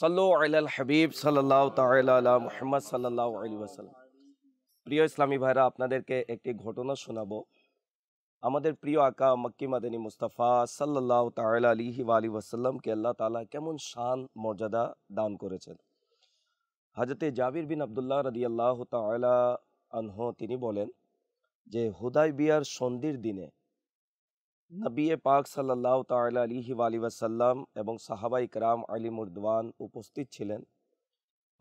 সাল্লু আল হাবিব সাল্লাহ তাল্লাহ মোহাম্মদ সাল্লাহ আলী ওয়াসাল্লাম প্রিয় ইসলামী ভাইরা আপনাদেরকে একটি ঘটনা শোনাবো আমাদের প্রিয় আকা মক্কি মাদানী মুস্তাফা সাল্লাহ তাল্লাহ আলিহি আলী ওয়াসাল্লামকে আল্লাহ তালা কেমন শান মর্যাদা দান করেছেন হাজরতে জাবির বিন আবদুল্লাহ রদি আল্লাহ তাল্লাহ আনহ তিনি বলেন যে হুদাই বিয়ার সন্ধির দিনে নবী পাক সাল্লাহ তাল আলী আলী ওয়াসাল্লাম এবং সাহাবা ইকরাম আলী মুরদওয়ান উপস্থিত ছিলেন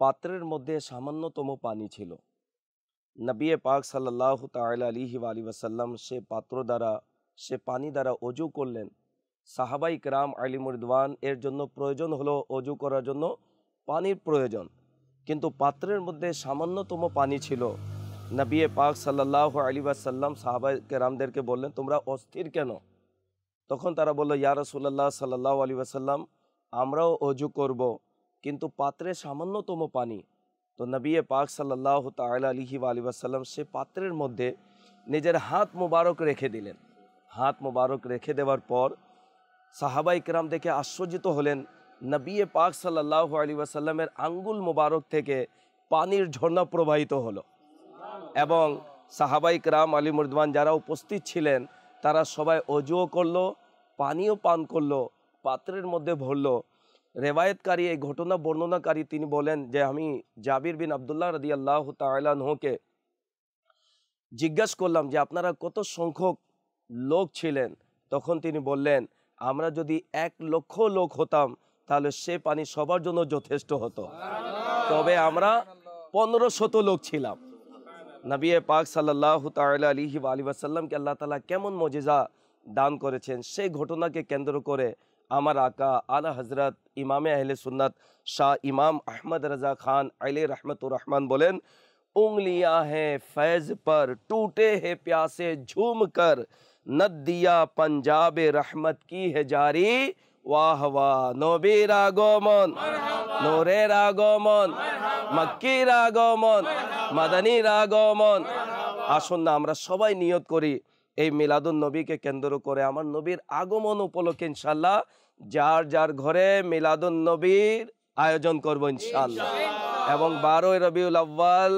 পাত্রের মধ্যে সামান্যতম পানি ছিল নবী পাক সাল্লাহ তাল আলী আলী ওয়াসাল্লাম সে পাত্র দ্বারা সে পানি দ্বারা অজু করলেন সাহাবা ইকরাম আলী মুরদওয়ান এর জন্য প্রয়োজন হলো অজু করার জন্য পানির প্রয়োজন কিন্তু পাত্রের মধ্যে সামান্যতম পানি ছিল নবী পাক সাল্লাহ আলী ওয়াসাল্লাম সাহাবা কেরামদেরকে বললেন তোমরা অস্থির কেন তখন তারা বললো ইয়া রসুল্লাহ সাল্লাহ আলী আসাল্লাম আমরাও অজু করব কিন্তু পাত্রে সামান্যতম পানি তো নবিয়ে পাক সাল্লাহ তাল আলী আসাল্লাম সে পাত্রের মধ্যে নিজের হাত মোবারক রেখে দিলেন হাত মোবারক রেখে দেওয়ার পর সাহাবা ইকরাম দেখে আশ্চর্যিত হলেন নবিয়ে পাক সাল্লাহ আলী আসাল্লামের আঙ্গুল মোবারক থেকে পানির ঝর্ণা প্রবাহিত হলো এবং সাহাবা ইকরাম আলী মুরদমান যারা উপস্থিত ছিলেন তারা সবাই অজুও করলো পানিও পান করলো পাত্রের মধ্যে ভরলো রেবায়তকারী এই ঘটনা বর্ণনাকারী তিনি বলেন যে আমি জাবির বিন আবদুল্লাহ রদি আল্লাহ তালানহকে জিজ্ঞাসা করলাম যে আপনারা কত সংখ্যক লোক ছিলেন তখন তিনি বললেন আমরা যদি এক লক্ষ লোক হতাম তাহলে সে পানি সবার জন্য যথেষ্ট হতো তবে আমরা পনেরো শত লোক ছিলাম নবী পাক সাল্লাহ তালি আলিবাসাল্লামকে আল্লাহ তালা কেমন মজিজা দান করেছেন সেই ঘটনাকে কেন্দ্র করে আমার আকা আলা হজরত ইমামে আহলে সুন্নাত শাহ ইমাম আহমদ রাজা খান আইলে রহমতুর রহমান বলেন उंगलियां हैं फैज पर टूटे हैं प्यासे झूम कर नदिया पंजाब रहमत की है जारी ওয়াহওয়া নবীর আগমন নোরের আগমন মাক্কির আগমন মাদানির আগমন আসুন না আমরা সবাই নিয়ত করি এই মিলাদুল নবীকে কেন্দ্র করে আমার নবীর আগমন উপলক্ষে ইনশাল্লাহ যার যার ঘরে মিলাদুল নবীর আয়োজন করব ইনশাল্লাহ এবং বারোই রবিউল আব্বাল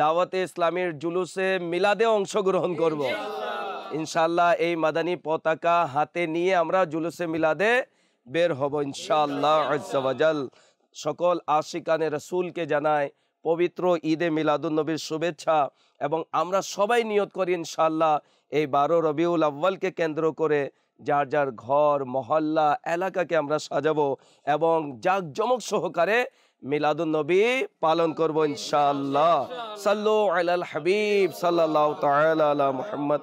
দাওয়াতে ইসলামের জুলুসে মিলাদে অংশগ্রহণ করব। ইনশাল্লাহ এই মাদানী পতাকা হাতে নিয়ে আমরা জুলুসে মিলাদে বের হব ইনশাআল্লাহ সকল আশিকানে রসুলকে জানায় পবিত্র ঈদে মিলাদুলনবীর শুভেচ্ছা এবং আমরা সবাই নিয়ত করি ইনশাল্লাহ এই বারো রবিউল আব্বালকে কেন্দ্র করে যার যার ঘর মহল্লা এলাকাকে আমরা সাজাবো এবং জমক সহকারে মিলাদুল নবী পালন করবো ইনশাআল্লাহ সাল্লু আল হাবিব সাল্লাহ মোহাম্মদ